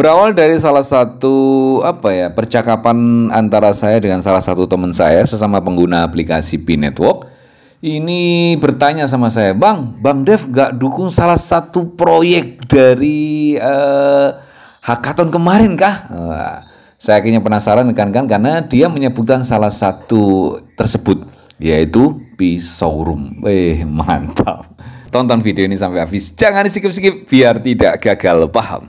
Berawal dari salah satu apa ya percakapan antara saya dengan salah satu teman saya sesama pengguna aplikasi P Network ini bertanya sama saya, Bang, Bang Dev gak dukung salah satu proyek dari uh, hackathon kemarin kah? Nah, saya akhirnya penasaran kan kan karena dia menyebutkan salah satu tersebut yaitu pisau room. Eh mantap. Tonton video ini sampai habis. Jangan skip-skip biar tidak gagal paham.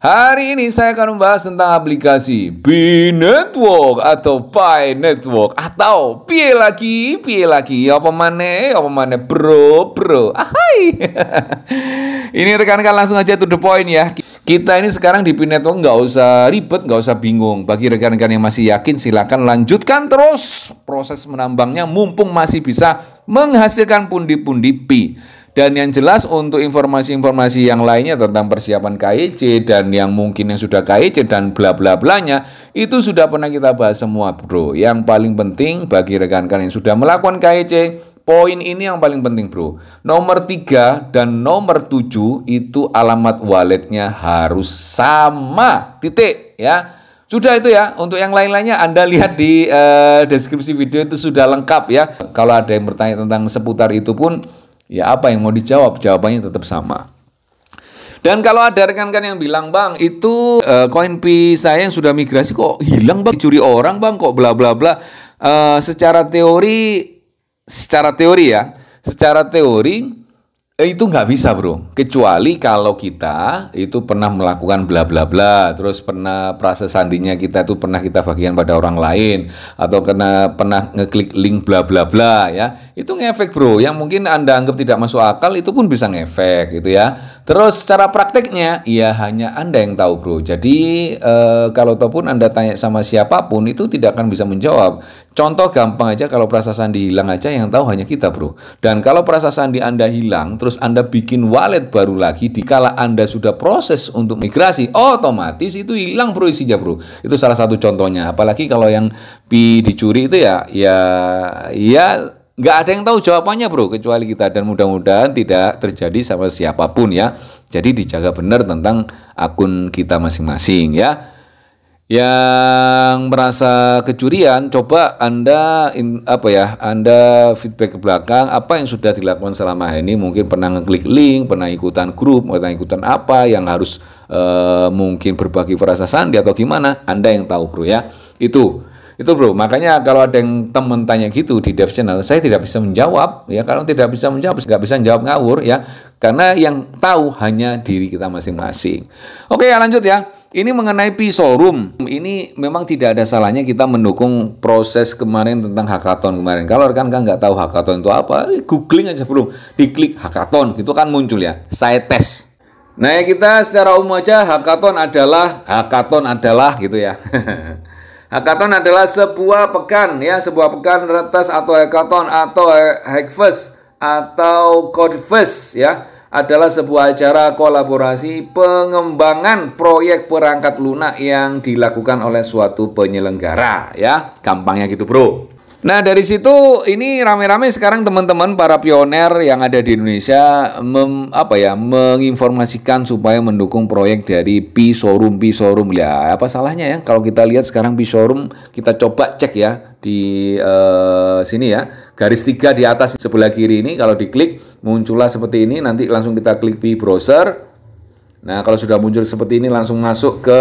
Hari ini saya akan membahas tentang aplikasi B Network atau Pi Network atau Pi lagi, Pi lagi, apa mana, apa mana, bro, bro, ahai. ini rekan-rekan langsung aja to the point ya. Kita ini sekarang di Pi Network nggak usah ribet, nggak usah bingung. Bagi rekan-rekan yang masih yakin silakan lanjutkan terus proses menambangnya mumpung masih bisa menghasilkan pundi-pundi pi. -pundi dan yang jelas untuk informasi-informasi yang lainnya tentang persiapan KIC dan yang mungkin yang sudah KIC dan bla bla blanya itu sudah pernah kita bahas semua bro. Yang paling penting bagi rekan-rekan yang sudah melakukan KIC Poin ini yang paling penting bro Nomor 3 dan nomor 7 itu alamat walletnya harus sama Titik ya sudah itu ya, untuk yang lain-lainnya Anda lihat di uh, deskripsi video itu sudah lengkap ya. Kalau ada yang bertanya tentang seputar itu pun Ya apa yang mau dijawab? Jawabannya tetap sama. Dan kalau ada rekan-rekan yang bilang, "Bang, itu uh, koin saya yang sudah migrasi kok hilang, Bang, curi orang, Bang, kok bla bla bla." Uh, secara teori secara teori ya, secara teori itu nggak bisa bro kecuali kalau kita itu pernah melakukan bla bla bla terus pernah proses sandinya kita itu pernah kita bagian pada orang lain atau kena pernah ngeklik link bla bla bla ya itu ngefek bro yang mungkin anda anggap tidak masuk akal itu pun bisa ngefek gitu ya Terus secara prakteknya, ya hanya Anda yang tahu bro. Jadi eh, kalau ataupun Anda tanya sama siapapun itu tidak akan bisa menjawab. Contoh gampang aja kalau perasa sandi hilang aja yang tahu hanya kita bro. Dan kalau perasa sandi Anda hilang, terus Anda bikin wallet baru lagi, dikala Anda sudah proses untuk migrasi, otomatis itu hilang bro isinya bro. Itu salah satu contohnya. Apalagi kalau yang pi dicuri itu ya, ya, ya nggak ada yang tahu jawabannya bro kecuali kita dan mudah-mudahan tidak terjadi sama siapapun ya jadi dijaga benar tentang akun kita masing-masing ya yang merasa kecurian coba anda in, apa ya anda feedback ke belakang apa yang sudah dilakukan selama ini mungkin pernah ngeklik link pernah ikutan grup pernah ikutan apa yang harus uh, mungkin berbagi perasaan dia atau gimana anda yang tahu bro ya itu itu bro, makanya kalau ada yang temen tanya gitu di dev channel, saya tidak bisa menjawab ya Kalau tidak bisa menjawab, nggak bisa menjawab ngawur ya. Karena yang tahu hanya diri kita masing-masing. Oke ya lanjut ya. Ini mengenai pisau room. Ini memang tidak ada salahnya kita mendukung proses kemarin tentang hackathon kemarin. Kalau rekan kan nggak tahu hackathon itu apa, googling aja Bro. Diklik hackathon, itu kan muncul ya. Saya tes. Nah ya, kita secara umum aja hackathon adalah hackathon adalah gitu ya. Hackathon adalah sebuah pekan ya, sebuah pekan retas atau hackathon atau hackfest atau codefest ya adalah sebuah acara kolaborasi pengembangan proyek perangkat lunak yang dilakukan oleh suatu penyelenggara ya gampangnya gitu bro Nah dari situ ini rame-rame sekarang teman-teman para pioner yang ada di Indonesia mem, apa ya menginformasikan supaya mendukung proyek dari Pi Showroom Pi Showroom ya apa salahnya ya kalau kita lihat sekarang Pi Showroom kita coba cek ya di uh, sini ya garis tiga di atas sebelah kiri ini kalau diklik muncullah seperti ini nanti langsung kita klik P browser. Nah kalau sudah muncul seperti ini langsung masuk ke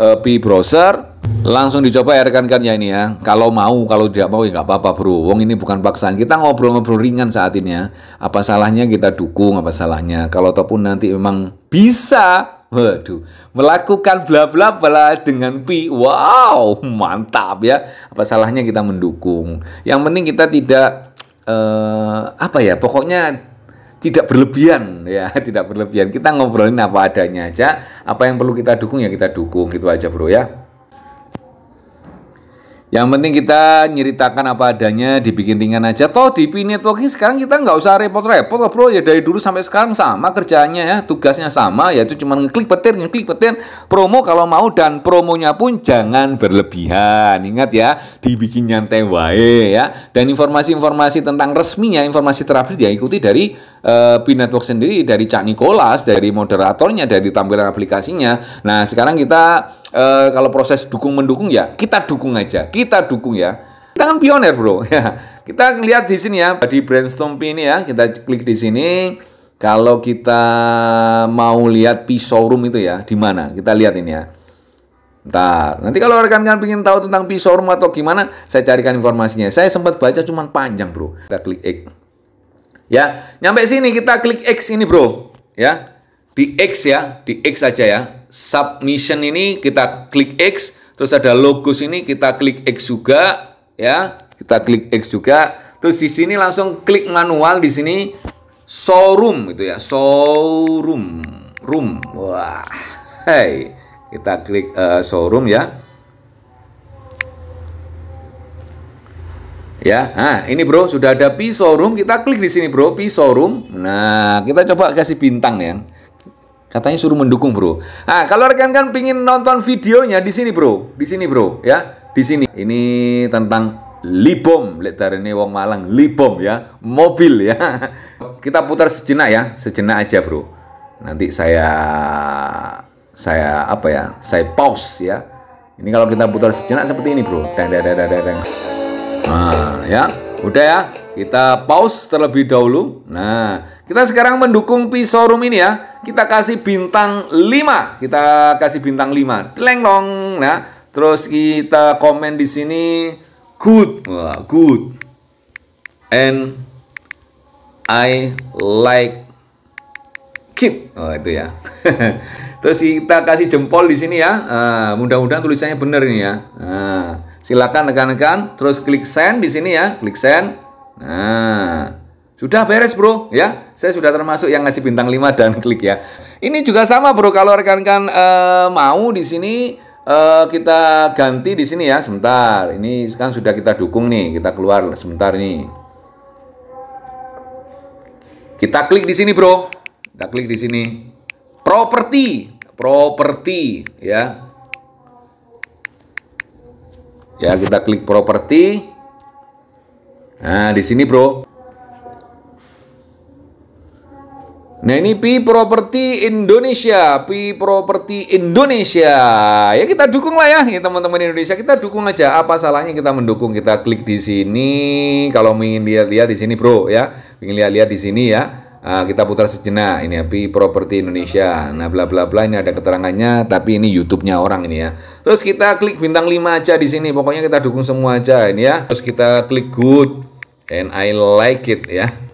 uh, P browser Langsung dicoba ya rekan kan ya ini ya. Kalau mau, kalau tidak mau ya nggak apa-apa bro. Wong ini bukan paksaan. Kita ngobrol-ngobrol ringan saat ini ya. Apa salahnya kita dukung, apa salahnya. Kalau ataupun nanti memang bisa Waduh, melakukan bla bla bla dengan pi. Wow, mantap ya. Apa salahnya kita mendukung? Yang penting kita tidak eh, apa ya, pokoknya tidak berlebihan ya, tidak berlebihan. Kita ngobrolin apa adanya aja. Apa yang perlu kita dukung ya kita dukung gitu aja, Bro ya. Yang penting kita nyeritakan apa adanya, dibikin ringan aja. Toh di pin Networking sekarang kita nggak usah repot-repot loh bro. Ya dari dulu sampai sekarang sama kerjanya ya, tugasnya sama yaitu cuma ngeklik petir, ngeklik petir, promo kalau mau dan promonya pun jangan berlebihan. Ingat ya, dibikin nyantai wae ya. Dan informasi-informasi tentang resminya, informasi terupdate ya ikuti dari Eh, P Network sendiri dari Cak Nicholas, dari moderatornya, dari tampilan aplikasinya. Nah, sekarang kita e, kalau proses dukung mendukung ya, kita dukung aja. Kita dukung ya. Kita kan pioner, Bro. Ya. kita lihat di sini ya di brainstorm P ini ya, kita klik di sini. Kalau kita mau lihat P showroom itu ya, di mana? Kita lihat ini ya. Bentar. Nanti kalau rekan-rekan ingin tahu tentang pisau rumah atau gimana, saya carikan informasinya. Saya sempat baca cuman panjang, Bro. Kita klik X. Ya, nyampe sini kita klik X ini bro. Ya, di X ya, di X aja ya. Submission ini kita klik X, terus ada logos ini kita klik X juga, ya. Kita klik X juga. Terus di sini langsung klik manual di sini showroom gitu ya, showroom, room. Wah, hey, kita klik uh, showroom ya. Ya, nah ini bro sudah ada pisau room, kita klik di sini bro pisau room. Nah, kita coba kasih bintang ya. Katanya suruh mendukung bro. Nah, kalau rekan-rekan kan pingin nonton videonya di sini bro, di sini bro ya, di sini. Ini tentang Libom, lek ini wong Malang, Libom ya, mobil ya. Kita putar sejenak ya, sejenak aja bro. Nanti saya saya apa ya, saya pause ya. Ini kalau kita putar sejenak seperti ini bro. Dan, dan, dan, dan, dan. Nah, ya, udah ya. Kita pause terlebih dahulu. Nah, kita sekarang mendukung Pisau room ini ya. Kita kasih bintang 5. Kita kasih bintang 5. Teleng dong. Nah, terus kita komen di sini good. Wah, good. And I like keep. Oh, itu ya. terus kita kasih jempol di sini ya. Uh, mudah-mudahan tulisannya benar ini ya. Nah, Silakan rekan-rekan terus klik send di sini ya, klik send. Nah, sudah beres bro ya. Saya sudah termasuk yang ngasih bintang 5 dan klik ya. Ini juga sama bro kalau rekan-rekan e, mau di sini e, kita ganti di sini ya sebentar. Ini kan sudah kita dukung nih, kita keluar sebentar nih. Kita klik di sini bro. Kita klik di sini. properti properti ya. Ya, kita klik properti. Nah, di sini, Bro. Nah, ini P Property Indonesia, P Property Indonesia. Ya kita dukung lah ya, ya teman-teman Indonesia, kita dukung aja. Apa salahnya kita mendukung? Kita klik di sini kalau ingin lihat-lihat di sini, Bro, ya. Ingin lihat-lihat di sini ya. Uh, kita putar sejenak ini api properti Indonesia. Nah, bla bla bla ini ada keterangannya, tapi ini YouTube-nya orang ini ya. Terus kita klik bintang 5 aja di sini. Pokoknya kita dukung semua aja ini ya. Terus kita klik good and I like it ya.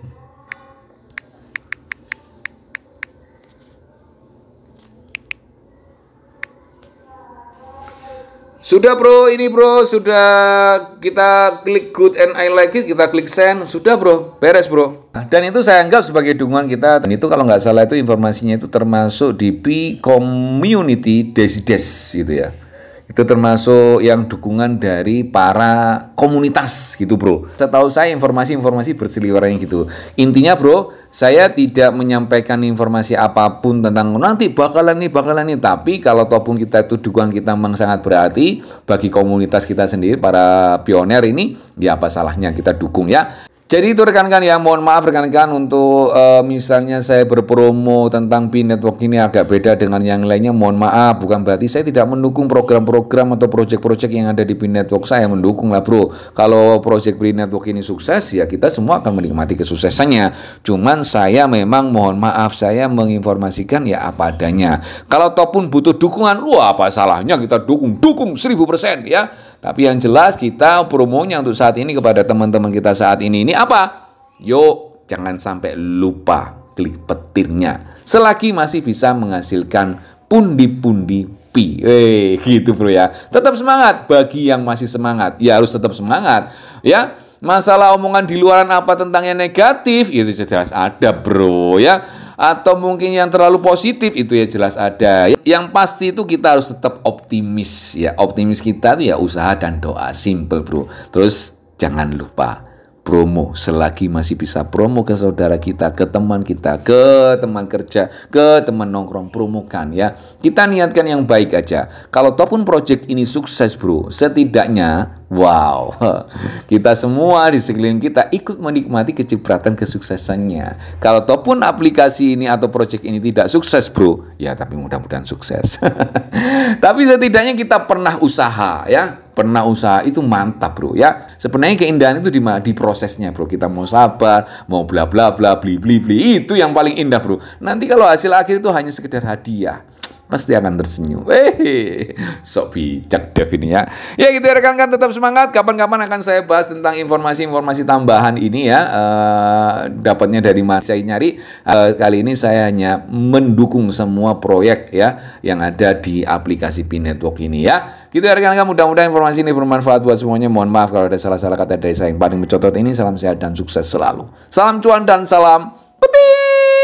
Sudah bro, ini bro, sudah kita klik good and I like it, kita klik send, sudah bro, beres bro. Nah, dan itu saya anggap sebagai dukungan kita. Dan itu kalau nggak salah itu informasinya itu termasuk di P Community Desides gitu ya itu termasuk yang dukungan dari para komunitas gitu bro. Setahu saya informasi-informasi berseliweran gitu. Intinya bro, saya tidak menyampaikan informasi apapun tentang nanti bakalan nih bakalan nih. Tapi kalau topung kita itu dukungan kita memang sangat berarti bagi komunitas kita sendiri para pioner ini, ya apa salahnya kita dukung ya. Jadi itu rekan-rekan ya, mohon maaf rekan-rekan untuk uh, misalnya saya berpromo tentang Pin Network ini agak beda dengan yang lainnya, mohon maaf bukan berarti saya tidak mendukung program-program atau proyek-proyek yang ada di Pin Network. Saya mendukung lah, Bro. Kalau proyek Pin Network ini sukses ya kita semua akan menikmati kesuksesannya. Cuman saya memang mohon maaf saya menginformasikan ya apa adanya. Kalau pun butuh dukungan, wah apa salahnya kita dukung, dukung seribu persen ya. Tapi yang jelas kita promonya untuk saat ini kepada teman-teman kita saat ini ini apa? Yuk, jangan sampai lupa klik petirnya. Selagi masih bisa menghasilkan pundi-pundi pi. Eh, gitu bro ya. Tetap semangat bagi yang masih semangat. Ya harus tetap semangat ya. Masalah omongan di luaran apa tentang yang negatif ya, itu jelas ada bro ya atau mungkin yang terlalu positif itu ya jelas ada. Yang pasti itu kita harus tetap optimis ya. Optimis kita itu ya usaha dan doa simple bro. Terus jangan lupa promo selagi masih bisa promo ke saudara kita, ke teman kita, ke teman kerja, ke teman nongkrong promokan ya. Kita niatkan yang baik aja. Kalau topun project ini sukses, Bro, setidaknya wow. Kita semua di sekeliling kita ikut menikmati kecipratan kesuksesannya. Kalau topun aplikasi ini atau project ini tidak sukses, Bro, ya tapi mudah-mudahan sukses. tapi setidaknya kita pernah usaha ya pernah usaha itu mantap bro ya sebenarnya keindahan itu di di prosesnya bro kita mau sabar mau bla bla bla bli bli bli itu yang paling indah bro nanti kalau hasil akhir itu hanya sekedar hadiah pasti akan tersenyum. Eh, sok bijak Dev ya. Ya gitu ya rekan-rekan tetap semangat. Kapan-kapan akan saya bahas tentang informasi-informasi tambahan ini ya. Uh, dapatnya dari mana saya nyari. Uh, kali ini saya hanya mendukung semua proyek ya yang ada di aplikasi Pin Network ini ya. Gitu ya rekan-rekan mudah-mudahan informasi ini bermanfaat buat semuanya. Mohon maaf kalau ada salah-salah kata dari saya yang paling mencotot ini. Salam sehat dan sukses selalu. Salam cuan dan salam petik.